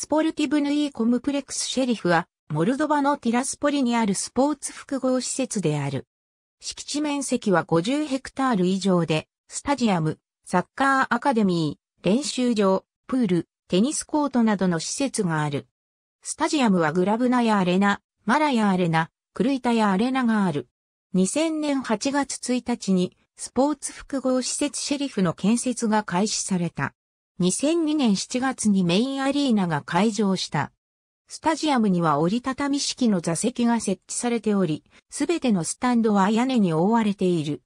スポルティブヌイーコムプレクスシェリフは、モルドバのティラスポリにあるスポーツ複合施設である。敷地面積は50ヘクタール以上で、スタジアム、サッカーアカデミー、練習場、プール、テニスコートなどの施設がある。スタジアムはグラブナやアレナ、マラやアレナ、クルイタやアレナがある。2000年8月1日にスポーツ複合施設シェリフの建設が開始された。2002年7月にメインアリーナが開場した。スタジアムには折りたたみ式の座席が設置されており、すべてのスタンドは屋根に覆われている。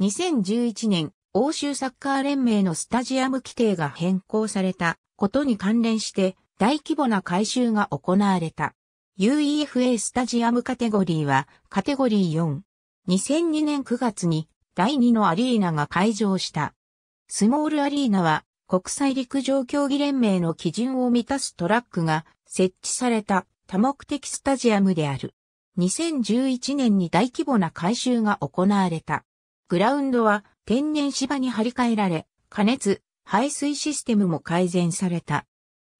2011年、欧州サッカー連盟のスタジアム規定が変更されたことに関連して大規模な改修が行われた。UEFA スタジアムカテゴリーはカテゴリー4。2002年9月に第2のアリーナが開場した。スモールアリーナは国際陸上競技連盟の基準を満たすトラックが設置された多目的スタジアムである。2011年に大規模な改修が行われた。グラウンドは天然芝に張り替えられ、加熱、排水システムも改善された。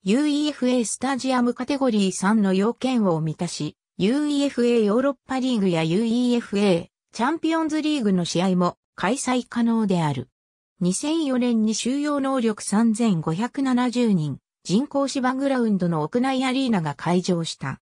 UEFA スタジアムカテゴリー3の要件を満たし、UEFA ヨーロッパリーグや UEFA チャンピオンズリーグの試合も開催可能である。2004年に収容能力3570人、人工芝グラウンドの屋内アリーナが開場した。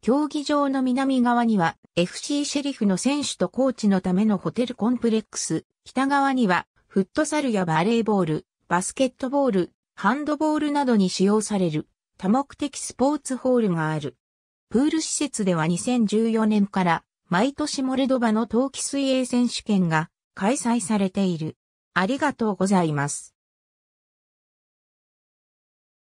競技場の南側には FC シェリフの選手とコーチのためのホテルコンプレックス、北側にはフットサルやバレーボール、バスケットボール、ハンドボールなどに使用される多目的スポーツホールがある。プール施設では2014年から毎年モルドバの冬季水泳選手権が開催されている。ありがとうございます。